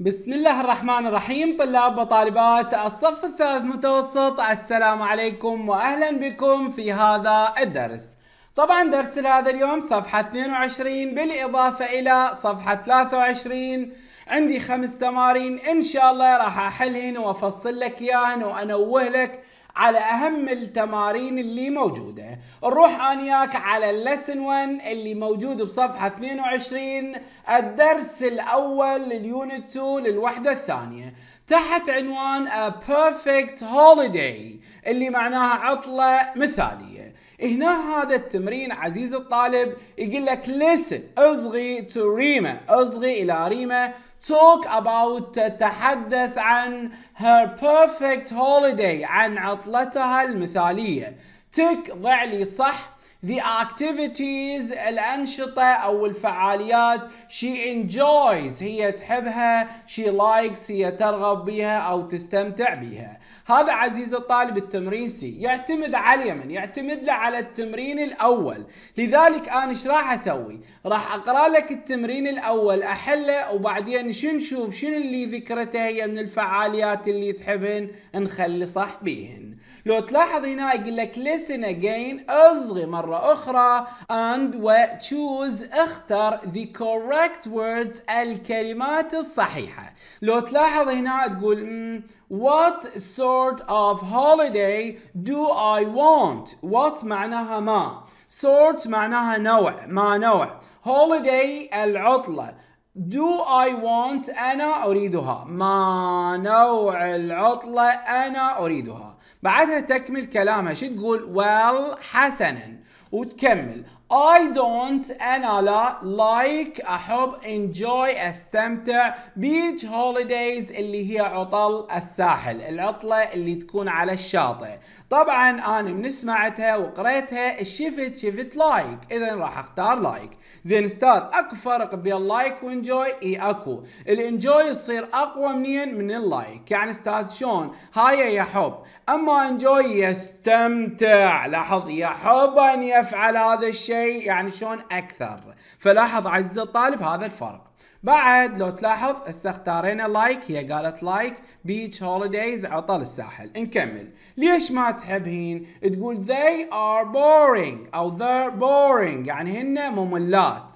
بسم الله الرحمن الرحيم طلاب وطالبات الصف الثالث متوسط السلام عليكم واهلا بكم في هذا الدرس طبعا درس هذا اليوم صفحة 22 بالاضافة الى صفحة 23 عندي خمس تمارين ان شاء الله راح احلهن وافصل لك اياهن وانوه لك على اهم التمارين اللي موجوده نروح انياك على اللسن 1 اللي موجود بصفحه 22 الدرس الاول لليونت 2 للوحده الثانيه تحت عنوان A Perfect Holiday اللي معناها عطلة مثالية هنا هذا التمرين عزيز الطالب يقول لك listen اصغي to ريما اصغي إلى ريما talk about تتحدث عن her perfect holiday عن عطلتها المثالية تك ضع لي صح the activities الأنشطة أو الفعاليات she enjoys هي تحبها she likes هي ترغب بها أو تستمتع بها هذا عزيز الطالب التمرين سي يعتمد على اليمن يعتمد له على التمرين الأول لذلك أنا ايش راح أسوي راح أقرأ لك التمرين الأول أحله وبعدين شو نشوف شنو اللي ذكرته هي من الفعاليات اللي تحبن نخلي صاحبيهن بيهن لو تلاحظ هنا يقول لك listen again اصغي مرة أخرى and و choose اختر the correct words الكلمات الصحيحة لو تلاحظ هنا تقول mm, What sort of holiday do I want? What معناها ما sort معناها نوع ما نوع holiday العطلة Do I want أنا أريدها ما نوع العطلة أنا أريدها بعدها تكمل كلامها شو تقول well حسنا وتكمل I don't أنا لا like أحب enjoy أستمتع beach holidays اللي هي عطل الساحل العطلة اللي تكون على الشاطئ طبعا أنا من سمعتها وقريتها شفت شفت لايك like. إذا راح أختار لايك like. زين استاذ أكو فرق بين لايك وانجوي إي أكو الانجوي يصير أقوى منين من اللايك يعني استاذ شلون هاي يا حب أما انجوي يستمتع لاحظ حب أن يفعل افعل هذا الشيء يعني شلون اكثر فلاحظ عزيزي الطالب هذا الفرق بعد لو تلاحظ هسه اختارينا لايك هي قالت لايك بيتش هوليديز عطل الساحل نكمل ليش ما تحبين تقول they are boring او they're boring يعني هن مملات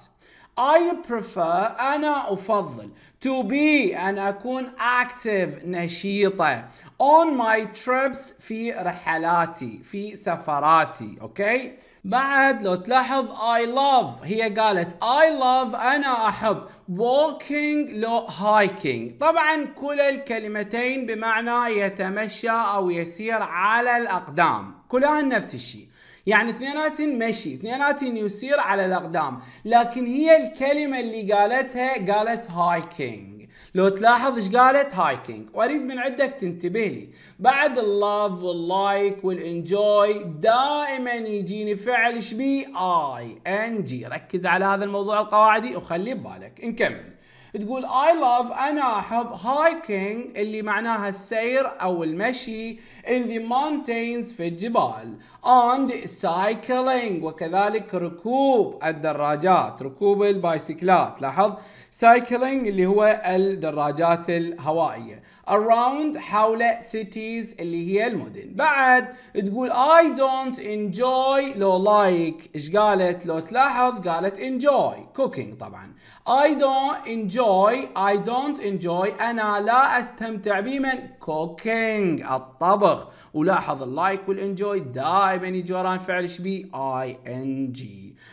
I prefer أنا أفضل to be أن أكون active نشيطة on my trips في رحلاتي في سفراتي أوكي okay? بعد لو تلاحظ I love هي قالت I love أنا أحب walking لو hiking طبعا كل الكلمتين بمعنى يتمشى أو يسير على الأقدام كلها نفس الشيء يعني اثنيناتهم مشي اثنيناتهم يسير على الأقدام لكن هي الكلمة اللي قالتها قالت hiking لو تلاحظ ايش قالت هايكينج واريد من عندك تنتبه لي بعد اللاف واللايك والانجوي دائما يجيني فعل ايش بي اي ان جي ركز على هذا الموضوع القواعدي وخلي ببالك نكمل تقول اي لاف انا احب هايكينج اللي معناها السير او المشي in the mountains في الجبال and cycling وكذلك ركوب الدراجات ركوب البايسكلات لاحظ سايكلينج اللي هو الدراجات الهوائيه around حول cities اللي هي المدن بعد تقول I don't enjoy لو like ايش قالت لو تلاحظ قالت enjoy cooking طبعا I don't enjoy I don't enjoy أنا لا أستمتع بمن cooking الطبخ ولاحظ اللايك والانجوي دائما يجي وران فعل شبي I N G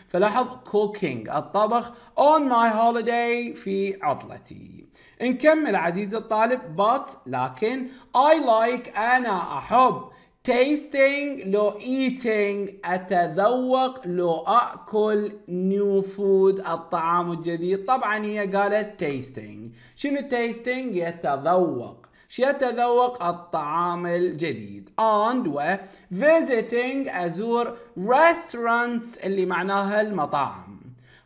فلاحظ cooking الطبخ on my holiday في عطلتي نكمل عزيزي الطالب but لكن I like أنا أحب tasting لو eating أتذوق لو أكل new food الطعام الجديد طبعا هي قالت tasting شنو tasting يتذوق يتذوق الطعام الجديد and و visiting أزور restaurants اللي معناها المطاعم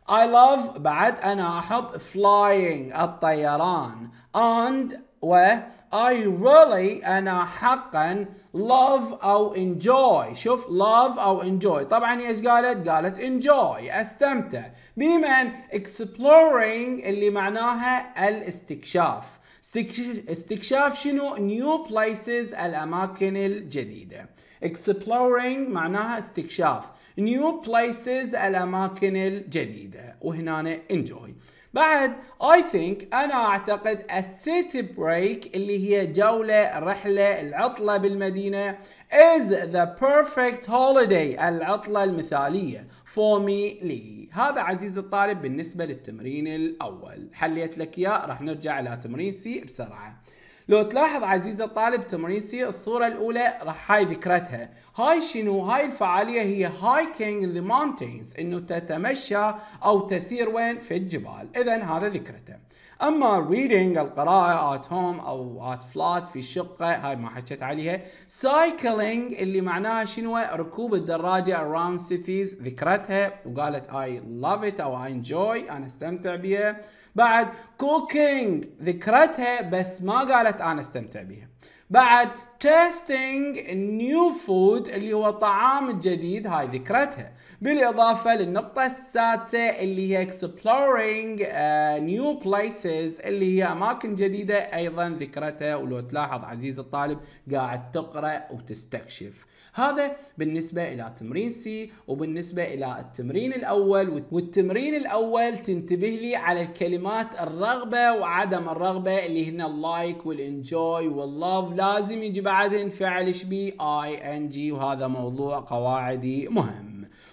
I love بعد أنا أحب flying الطيران and و I really أنا حقا love أو enjoy شوف love أو enjoy طبعا ايش قالت؟ قالت enjoy أستمتع بمن exploring اللي معناها الاستكشاف استكشاف شنو نيو بلايسز الأماكن الجديدة exploring معناها استكشاف new places الأماكن الجديدة وهنا enjoy بعد اي ثينك انا اعتقد السيت بريك اللي هي جوله رحله العطله بالمدينه is the perfect holiday العطله المثاليه for me لي هذا عزيزي الطالب بالنسبه للتمرين الاول حليت لك اياه راح نرجع الى تمرين سي بسرعه لو تلاحظ عزيزي الطالب تمرين سي الصورة الأولى راح هاي ذكرتها هاي شنو هاي الفعالية هي hiking the mountains إنه تتمشى أو تسير وين في الجبال إذا هذا ذكرته أما reading القراءة at home أو at flat في الشقة هاي ما حكيت عليها cycling اللي معناها شنو ركوب الدراجة around cities ذكرتها وقالت I love it أو I enjoy أنا استمتع بها بعد كوكينج ذكرتها بس ما قالت انا استمتع بها بعد تيستينج نيو فود اللي هو طعام جديد هاي ذكرتها بالإضافة للنقطة السادسة اللي هي exploring نيو آه، new places اللي هي أماكن جديدة أيضا ذكرتها ولو تلاحظ عزيز الطالب قاعد تقرأ وتستكشف هذا بالنسبة إلى تمرين سي وبالنسبة إلى التمرين الأول والتمرين الأول تنتبه لي على الكلمات الرغبة وعدم الرغبة اللي هنا اللايك والإنجوي واللاف لازم يجي بعدين فعل شبي آي إن جي وهذا موضوع قواعدي مهم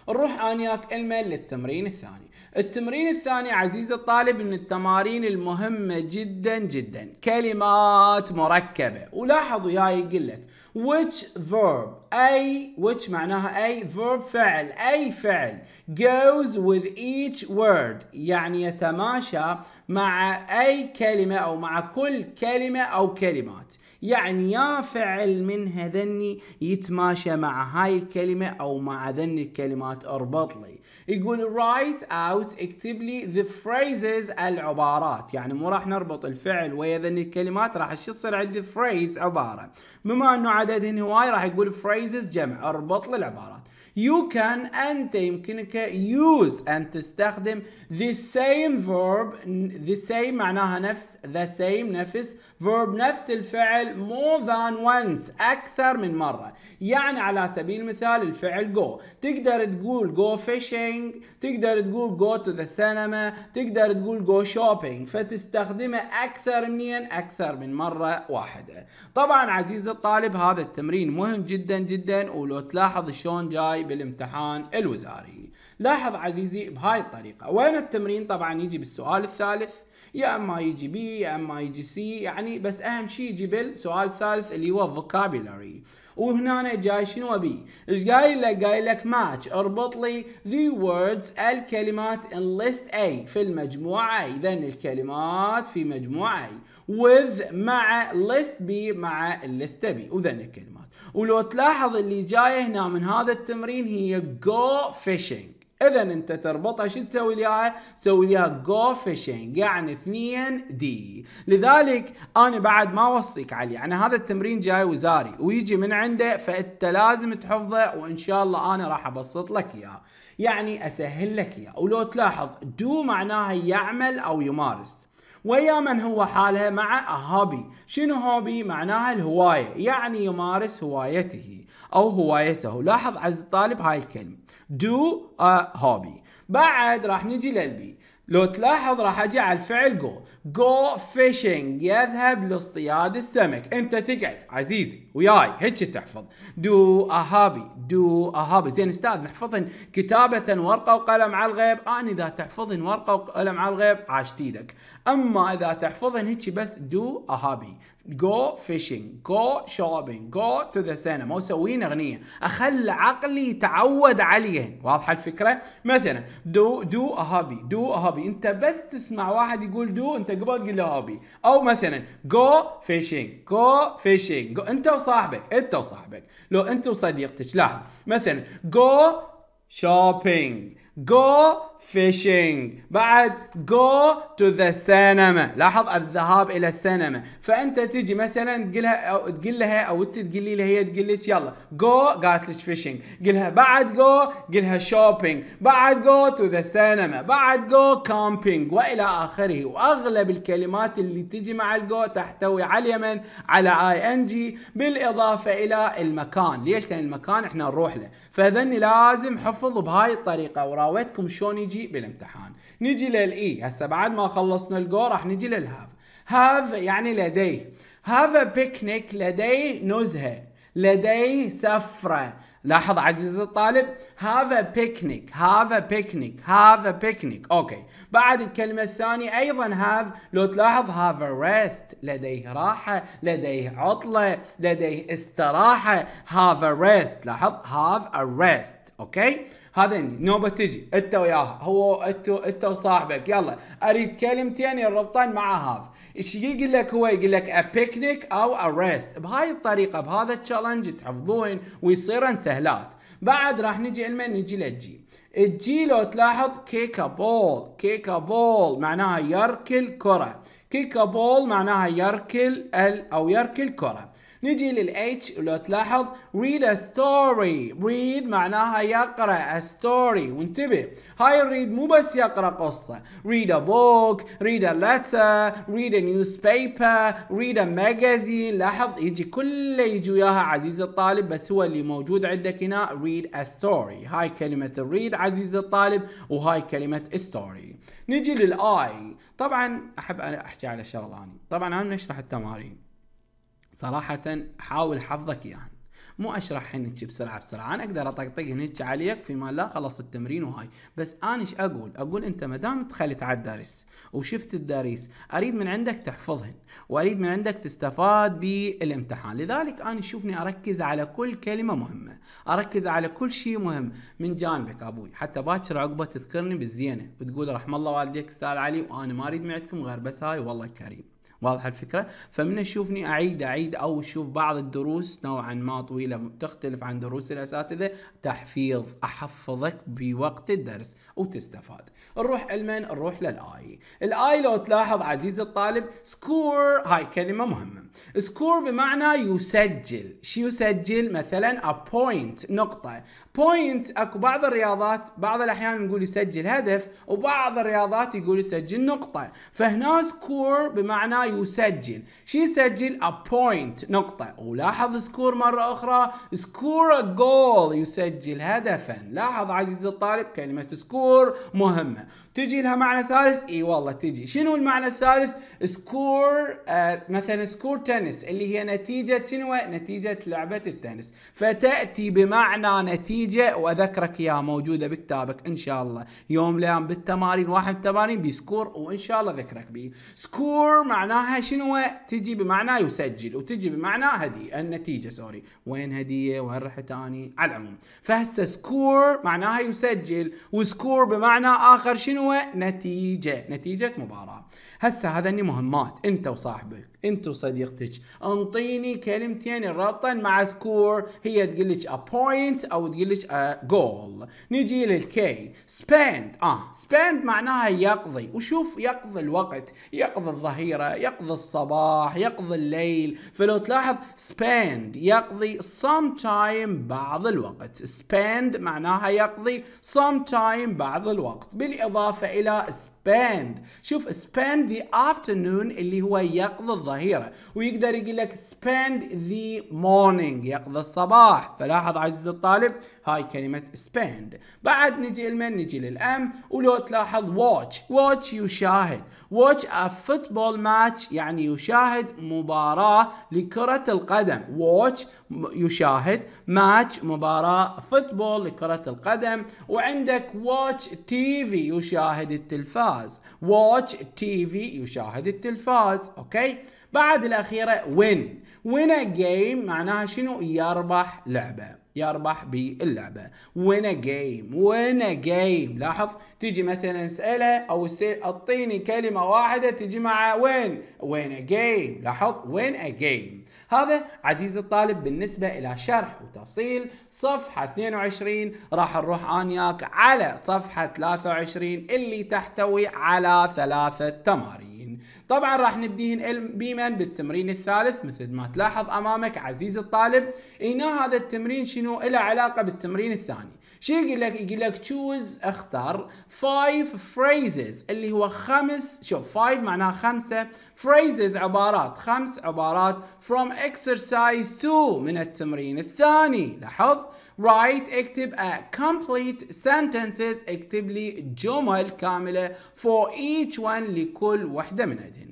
نروح انياك المه للتمرين الثاني التمرين الثاني عزيزي الطالب من التمارين المهمه جدا جدا كلمات مركبه ولاحظ وياي يقول لك which verb اي which معناها اي verb فعل اي فعل goes with each word يعني يتماشى مع اي كلمه او مع كل كلمه او كلمات يعني يا فعل من هذني يتماشى مع هاي الكلمة أو مع ذني الكلمات اربط لي يقول write out اكتب لي the phrases العبارات يعني مو راح نربط الفعل ويا ذني الكلمات راح شو يصير عندي phrase عبارة بما أنه عددهن هواي راح يقول phrases جمع اربط لي العبارات you can أنت يمكنك use أن تستخدم the same verb the same معناها نفس the same نفس verb نفس الفعل more than once أكثر من مرة يعني على سبيل المثال الفعل go تقدر تقول go fishing تقدر تقول go to the cinema تقدر تقول go shopping فتستخدمه أكثر منين أكثر من مرة واحدة طبعا عزيزي الطالب هذا التمرين مهم جدا جدا ولو تلاحظ شلون جاي بالامتحان الوزاري لاحظ عزيزي بهاي الطريقة وين التمرين طبعا يجي بالسؤال الثالث يا اما يجي بي يا اما يجي سي يعني بس اهم شيء يجي بالسؤال الثالث اللي هو vocabulary وهنا جاي شنو ابي؟ ايش قايل لك؟ قايل لك ماتش اربط لي the words الكلمات in list A في المجموعة اذا الكلمات في مجموعة A with مع list B مع list B وذن الكلمات ولو تلاحظ اللي جايه هنا من هذا التمرين هي جو فيشنج اذا انت تربطها شو تسوي ليها؟ تسوي ليها جو فيشنج يعني 2 دي لذلك انا بعد ما اوصيك عليه يعني هذا التمرين جاي وزاري ويجي من عنده فانت لازم تحفظه وان شاء الله انا راح ابسط لك اياه يعني اسهل لك اياه ولو تلاحظ دو معناها يعمل او يمارس ويا من هو حالها مع هوبي شنو هوبي معناها الهواية يعني يمارس هوايته أو هوايته لاحظ عز الطالب هاي الكلمة do a hobby بعد راح نجي للبي لو تلاحظ راح اجي على الفعل جو جو فيشنج يذهب لاصطياد السمك انت تقعد عزيزي وياي هيك تحفظ دو اهابي دو اهابي زين استاذ نحفظن كتابة ورقة وقلم على الغيب انا اذا تحفظن ورقة وقلم على الغيب عاشت ايدك اما اذا تحفظن هيك بس دو اهابي جو فيشنج جو شوبينج جو تو ذا سينما وسوين اغنيه اخلي عقلي يتعود عليها واضحه الفكره مثلا دو hobby do دو hobby انت بس تسمع واحد يقول دو انت قبل تقول له hobby او مثلا جو فيشنج جو فيشنج انت وصاحبك انت وصاحبك لو انت وصديقتك لاحظ مثلا جو شوبينج جو فيشينج بعد جو تو ذا سينما لاحظ الذهاب الى السينما فانت تجي مثلا تقلها او تقول لها او انت تقول لي هي تقول لك يلا جو قالت لك فيشينج قلها بعد جو قلها شوبينج بعد جو تو ذا سينما بعد جو كامبينج والى اخره واغلب الكلمات اللي تجي مع الجو تحتوي على اليمن على اي ان جي بالاضافه الى المكان ليش لان المكان احنا نروح له فذني لازم حفظ بهاي الطريقه وراويتكم شلون نجي بالامتحان نجي للاي e. هسه بعد ما خلصنا الجو راح نجي للهاف هاف يعني لديه هاف بيكنيك لديه نزهه لديه سفره لاحظ عزيزي الطالب have a picnic have a picnic have a picnic اوكي بعد الكلمة الثانية أيضا have لو تلاحظ have a rest لديه راحة لديه عطلة لديه استراحة have a rest لاحظ have a rest اوكي هذا نوبة تجي انت وياها هو انت انت وصاحبك يلا اريد كلمتين يربطان مع هاف ايش يقول لك هو يقول لك ا بيكنيك او اريست بهاي الطريقه بهذا التشالنج تحفظوهن ويصيرن سهلات بعد راح نجي المن نجي للجي الجي لو تلاحظ كيكا بول كيكا بول معناها يركل كره كيكا بول معناها يركل ال او يركل كره نجي للاتش لو تلاحظ read a story read معناها يقرا a story وانتبه هاي الريد مو بس يقرا قصه read a book read a letter read a newspaper read a magazine لاحظ يجي كله يجي وياها عزيز الطالب بس هو اللي موجود عندك هنا read a story هاي كلمه الريد عزيز الطالب وهاي كلمه story نجي للاي طبعا احب احكي على شغله طبعا انا نشرح التمارين صراحة حاول حفظك إياهن يعني. مو اشرح هنك بسرعه بسرعه انا اقدر اطقطق هنك عليك فيما لا خلص التمرين وهاي بس انا ايش اقول اقول انت ما دام دخلت على الدرس وشفت الدرس اريد من عندك تحفظهن واريد من عندك تستفاد بالامتحان لذلك انا شوفني اركز على كل كلمه مهمه اركز على كل شيء مهم من جانبك ابوي حتى باكر عقبه تذكرني بالزينه وتقول رحم الله والديك استاذ علي وانا ما اريد من عندكم غير بس هاي والله كريم واضحه الفكره فمن تشوفني اعيد اعيد او تشوف بعض الدروس نوعا ما طويله تختلف عن دروس الاساتذه تحفيظ احفظك بوقت الدرس وتستفاد نروح علما نروح للاي الاي لو تلاحظ عزيزي الطالب سكور هاي كلمه مهمه سكور بمعنى يسجل شو يسجل مثلا ا بوينت نقطه بوينت اكو بعض الرياضات بعض الاحيان نقول يسجل هدف وبعض الرياضات يقول يسجل نقطه فهنا سكور بمعنى يسجل شي يسجل a point نقطة ولاحظ سكور مرة أخرى سكور a goal يسجل هدفا لاحظ عزيزي الطالب كلمة سكور مهمة تجي لها معنى ثالث اي والله تجي شنو المعنى الثالث سكور آه مثلا سكور تنس اللي هي نتيجه شنو نتيجه لعبه التنس فتاتي بمعنى نتيجه واذكرك اياها موجوده بكتابك ان شاء الله يوم ليام بالتمارين واحد تمارين بسكور وان شاء الله ذكرك به سكور معناها شنو تجي بمعنى يسجل وتجي بمعنى هديه النتيجه سوري وين هديه وين رحت اني على العموم فهسه سكور معناها يسجل وسكور بمعنى اخر شنو ونتيجة نتيجة مباراة هسه هذني مهمات انت وصاحبك انت وصديقتك انطيني كلمتين نرطن مع سكور هي تقول لك ا بوينت او تقول لك ا جول نجي للكي سبند اه سبند معناها يقضي وشوف يقضي الوقت يقضي الظهيره يقضي الصباح يقضي الليل فلو تلاحظ spend يقضي some تايم بعض الوقت spend معناها يقضي some تايم بعض الوقت بالاضافه الى spend spend شوف spend the afternoon اللي هو يقضي الظهيرة ويقدر يقول لك spend the morning يقضي الصباح فلاحظ عزيز الطالب هاي كلمة spend بعد نجي المن نجي للأم ولو تلاحظ watch watch يشاهد watch a football match يعني يشاهد مباراة لكرة القدم watch يشاهد ماتش مباراة فوتبول لكرة القدم وعندك واتش تي في يشاهد التلفاز واتش تي في يشاهد التلفاز اوكي بعد الأخيرة وين وين جيم معناها شنو يربح لعبة يربح باللعبة وين جيم وين جيم لاحظ تجي مثلا اسأله او اعطيني كلمة واحدة تجي مع وين وين جيم لاحظ وين جيم هذا عزيزي الطالب بالنسبة إلى شرح وتفصيل صفحة 22 راح نروح آنياك على صفحة 23 اللي تحتوي على ثلاثة تمارين طبعا راح نبديهن بيمن بالتمرين الثالث مثل ما تلاحظ أمامك عزيزي الطالب إينا هذا التمرين شنو إلى علاقة بالتمرين الثاني شو يقول لك يقول لك تشوز اختار 5 phrases اللي هو خمس شوف 5 معناها خمسه phrases عبارات خمس عبارات from exercise 2 من التمرين الثاني لاحظ write اكتب a complete sentences اكتب لي جمل كامله for each one لكل وحده من منهن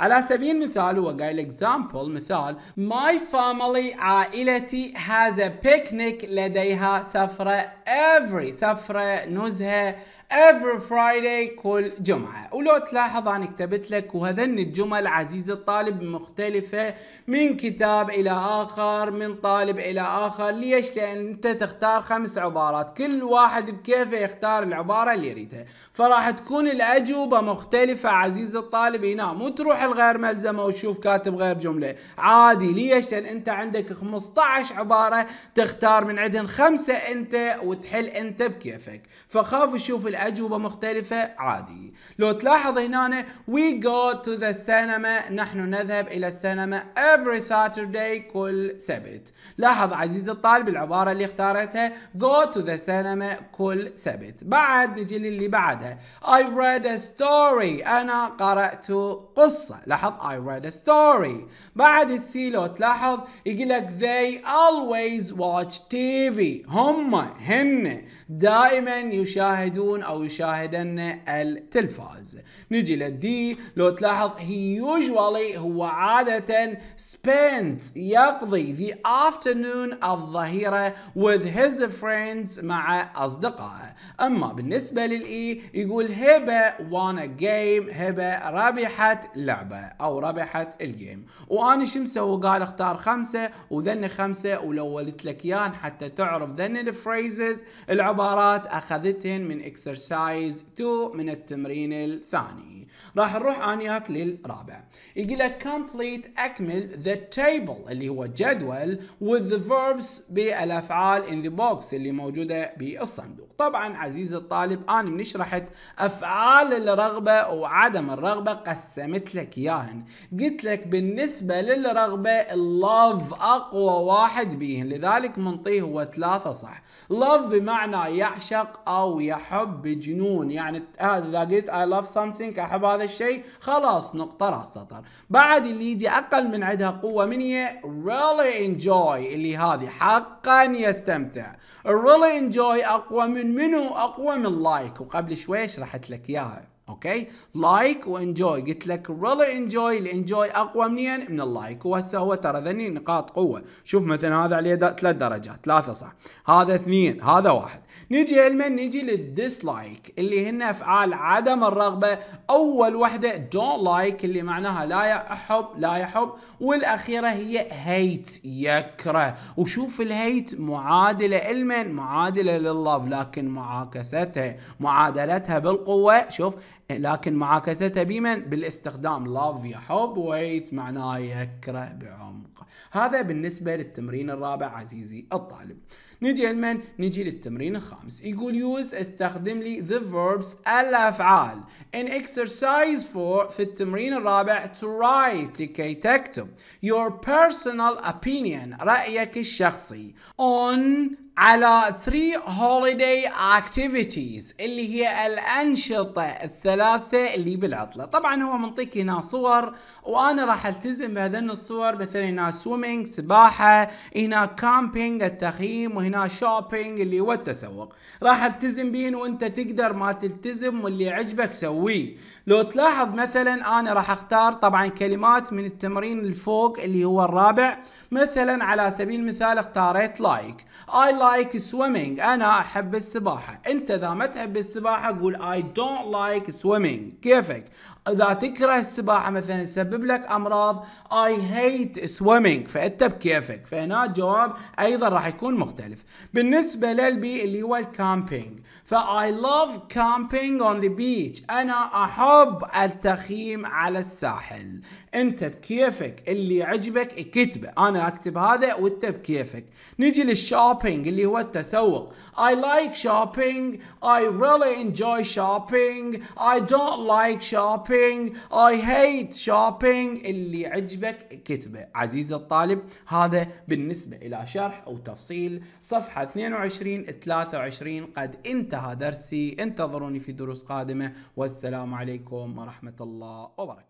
على سبيل المثال هو قايل اكزامبل مثال ماي فاميلي عائلتي هاز ا بيكنيك لديها سفره افري سفره نزهه every Friday كل جمعة ولو تلاحظ أنا كتبت لك وهذن الجمل عزيز الطالب مختلفة من كتاب إلى آخر من طالب إلى آخر ليش لأن أنت تختار خمس عبارات كل واحد بكيفه يختار العبارة اللي يريدها فراح تكون الأجوبة مختلفة عزيز الطالب هنا مو تروح الغير ملزمة وشوف كاتب غير جملة عادي ليش لأن أنت عندك 15 عبارة تختار من عندهن خمسة أنت وتحل أنت بكيفك فخاف شوف اجوبه مختلفه عادي لو تلاحظ هنا وي جو تو ذا سينما نحن نذهب الى السينما every Saturday كل سبت لاحظ عزيزي الطالب العباره اللي اختارتها go to the cinema كل سبت بعد نجي للي بعدها I read a story انا قرات قصه لاحظ I read a story بعد السي لو تلاحظ يقول لك they always watch TV هم هن دائما يشاهدون او يشاهدن التلفاز نجي للدي لو تلاحظ هي usually هو عادة spends يقضي the afternoon الظهيرة with his friends مع اصدقائه اما بالنسبة للاي e، يقول هبة wanna game هبة ربحت لعبة او ربحت الجيم وانا شو مسوي قال اختار خمسة وذن خمسة ولولت لك يان حتى تعرف ذن الفريزز العبارات اخذتهن من اكسرسايز اكسرسايز 2 من التمرين الثاني راح نروح انياك للرابع يقول لك complete اكمل the table اللي هو جدول with the verbs بالافعال in the box اللي موجوده بالصندوق طبعا عزيزي الطالب انا من شرحت افعال الرغبه وعدم الرغبه قسمت لك اياهن قلت لك بالنسبه للرغبه اللاف اقوى واحد بيهن لذلك منطيه هو ثلاثه صح love بمعنى يعشق او يحب بجنون يعني هذا آه، اذا قلت اي لاف سمثينج احب هذا الشيء خلاص نقطه راس سطر بعد اللي يجي اقل من عندها قوه من هي ريلي انجوي اللي هذه حقا يستمتع ريلي انجوي اقوى من منو اقوى من لايك like وقبل شوي شرحت لك اياها اوكي لايك وانجوي قلت لك ريلي انجوي الانجوي اقوى منين من اللايك وهسه هو ترى ذني نقاط قوه شوف مثلا هذا عليه ثلاث درجات ثلاثه صح هذا اثنين هذا واحد نجي المن نجي للديسلايك اللي هن افعال عدم الرغبه اول وحده دون لايك اللي معناها لا يحب لا يحب والاخيره هي هيت يكره وشوف الهيت معادله المن معادله لللاف لكن معاكستها معادلتها بالقوه شوف لكن معاكستها بمن؟ بالاستخدام لاف يا حب ويت معناه يكره بعمق هذا بالنسبة للتمرين الرابع عزيزي الطالب نجي لمن؟ نجي للتمرين الخامس يقول يوز استخدم لي the verbs الأفعال in exercise for في التمرين الرابع to write لكي تكتب your personal opinion رأيك الشخصي on على 3 holiday activities اللي هي الأنشطة الثلاثة اللي بالعطلة طبعا هو منطيك هنا صور وأنا راح التزم بهذن الصور مثلا هنا swimming سباحة هنا كامبينج التخييم وهنا شوبينج اللي هو التسوق راح التزم بهن وانت تقدر ما تلتزم واللي عجبك سويه لو تلاحظ مثلا أنا راح اختار طبعا كلمات من التمرين الفوق اللي هو الرابع مثلا على سبيل المثال اختاريت like I لايك سويمينج انا احب السباحه انت اذا ما تحب السباحه قول اي دونت لايك سويمينج كيفك اذا تكره السباحه مثلا تسبب لك امراض اي هيت سويمينج فانت بكيفك فهنا الجواب ايضا راح يكون مختلف بالنسبه للبي اللي هو الكامبينج فاي لاف كامبينج اون ذا بيتش انا احب التخييم على الساحل انت بكيفك اللي عجبك اكتبه انا اكتب هذا وانت بكيفك نجي للشوبينج اللي هو التسوق اي لايك شوبينج اي ريلي انجوي شوبينج اي دونت لايك شوبينج shopping I hate shopping اللي عجبك كتبه عزيزي الطالب هذا بالنسبة إلى شرح أو تفصيل صفحة 22 23 قد انتهى درسي انتظروني في دروس قادمة والسلام عليكم ورحمة الله وبركاته